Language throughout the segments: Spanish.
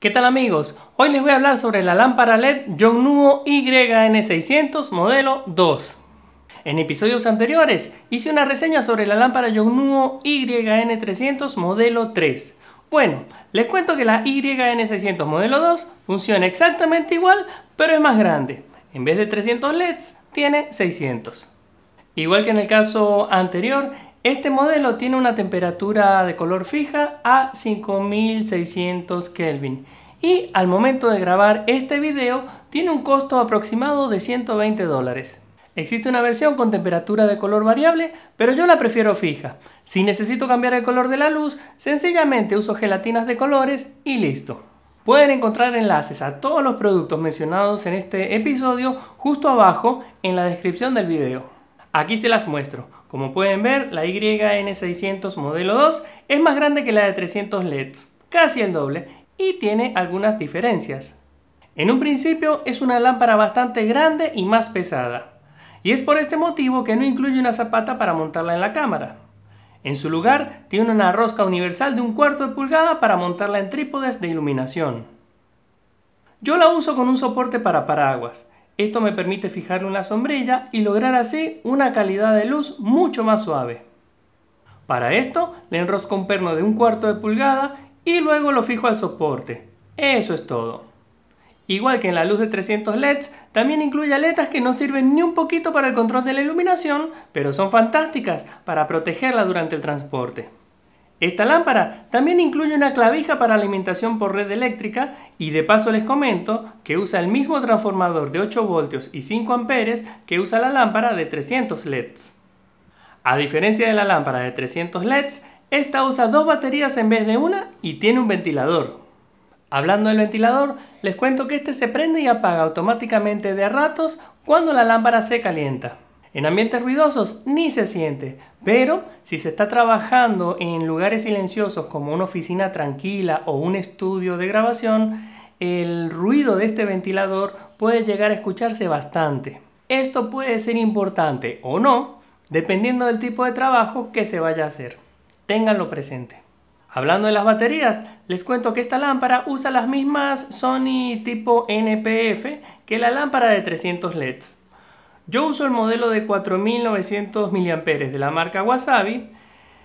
¿Qué tal amigos? Hoy les voy a hablar sobre la lámpara LED Yongnuo YN600 modelo 2. En episodios anteriores hice una reseña sobre la lámpara Yongnuo YN300 modelo 3. Bueno, les cuento que la YN600 modelo 2 funciona exactamente igual, pero es más grande. En vez de 300 LEDs, tiene 600. Igual que en el caso anterior, este modelo tiene una temperatura de color fija a 5600 Kelvin y al momento de grabar este video tiene un costo aproximado de 120 dólares. Existe una versión con temperatura de color variable, pero yo la prefiero fija. Si necesito cambiar el color de la luz, sencillamente uso gelatinas de colores y listo. Pueden encontrar enlaces a todos los productos mencionados en este episodio justo abajo en la descripción del video. Aquí se las muestro. Como pueden ver, la YN600 modelo 2 es más grande que la de 300 LEDs, casi el doble, y tiene algunas diferencias. En un principio es una lámpara bastante grande y más pesada, y es por este motivo que no incluye una zapata para montarla en la cámara. En su lugar, tiene una rosca universal de un cuarto de pulgada para montarla en trípodes de iluminación. Yo la uso con un soporte para paraguas, esto me permite fijarle una sombrilla y lograr así una calidad de luz mucho más suave. Para esto le enrosco un perno de un cuarto de pulgada y luego lo fijo al soporte. Eso es todo. Igual que en la luz de 300 LEDs, también incluye aletas que no sirven ni un poquito para el control de la iluminación, pero son fantásticas para protegerla durante el transporte. Esta lámpara también incluye una clavija para alimentación por red eléctrica y de paso les comento que usa el mismo transformador de 8 voltios y 5 amperes que usa la lámpara de 300 LEDs. A diferencia de la lámpara de 300 LEDs, esta usa dos baterías en vez de una y tiene un ventilador. Hablando del ventilador, les cuento que este se prende y apaga automáticamente de ratos cuando la lámpara se calienta. En ambientes ruidosos ni se siente, pero si se está trabajando en lugares silenciosos como una oficina tranquila o un estudio de grabación, el ruido de este ventilador puede llegar a escucharse bastante. Esto puede ser importante o no, dependiendo del tipo de trabajo que se vaya a hacer. Ténganlo presente. Hablando de las baterías, les cuento que esta lámpara usa las mismas Sony tipo NPF que la lámpara de 300 LEDs. Yo uso el modelo de 4900 mAh de la marca Wasabi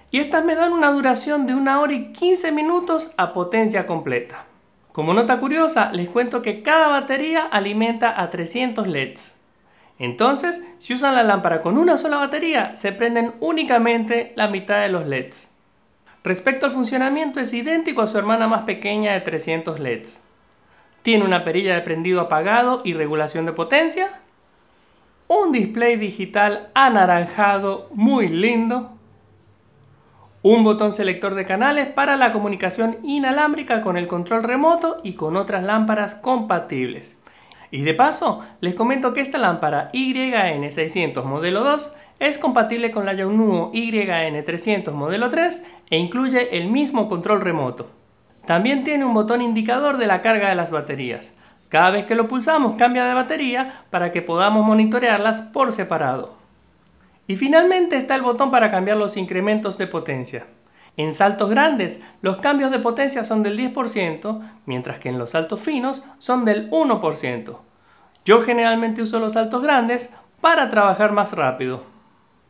y estas me dan una duración de 1 hora y 15 minutos a potencia completa. Como nota curiosa, les cuento que cada batería alimenta a 300 LEDs. Entonces, si usan la lámpara con una sola batería, se prenden únicamente la mitad de los LEDs. Respecto al funcionamiento, es idéntico a su hermana más pequeña de 300 LEDs. Tiene una perilla de prendido apagado y regulación de potencia, display digital anaranjado muy lindo, un botón selector de canales para la comunicación inalámbrica con el control remoto y con otras lámparas compatibles. Y de paso, les comento que esta lámpara YN600 modelo 2 es compatible con la Yongnuo YN300 modelo 3 e incluye el mismo control remoto. También tiene un botón indicador de la carga de las baterías. Cada vez que lo pulsamos cambia de batería para que podamos monitorearlas por separado. Y finalmente está el botón para cambiar los incrementos de potencia. En saltos grandes los cambios de potencia son del 10%, mientras que en los saltos finos son del 1%. Yo generalmente uso los saltos grandes para trabajar más rápido.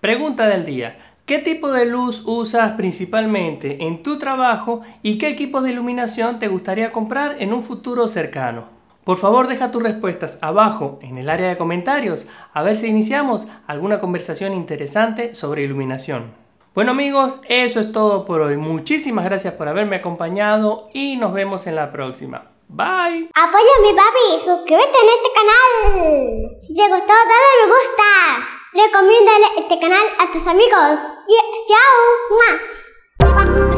Pregunta del día. ¿Qué tipo de luz usas principalmente en tu trabajo y qué equipo de iluminación te gustaría comprar en un futuro cercano? Por favor deja tus respuestas abajo en el área de comentarios a ver si iniciamos alguna conversación interesante sobre iluminación. Bueno amigos, eso es todo por hoy. Muchísimas gracias por haberme acompañado y nos vemos en la próxima. Bye. mi papi, suscríbete en este canal. Si te gustó, dale me gusta. Recomiéndale este canal a tus amigos. Y chao.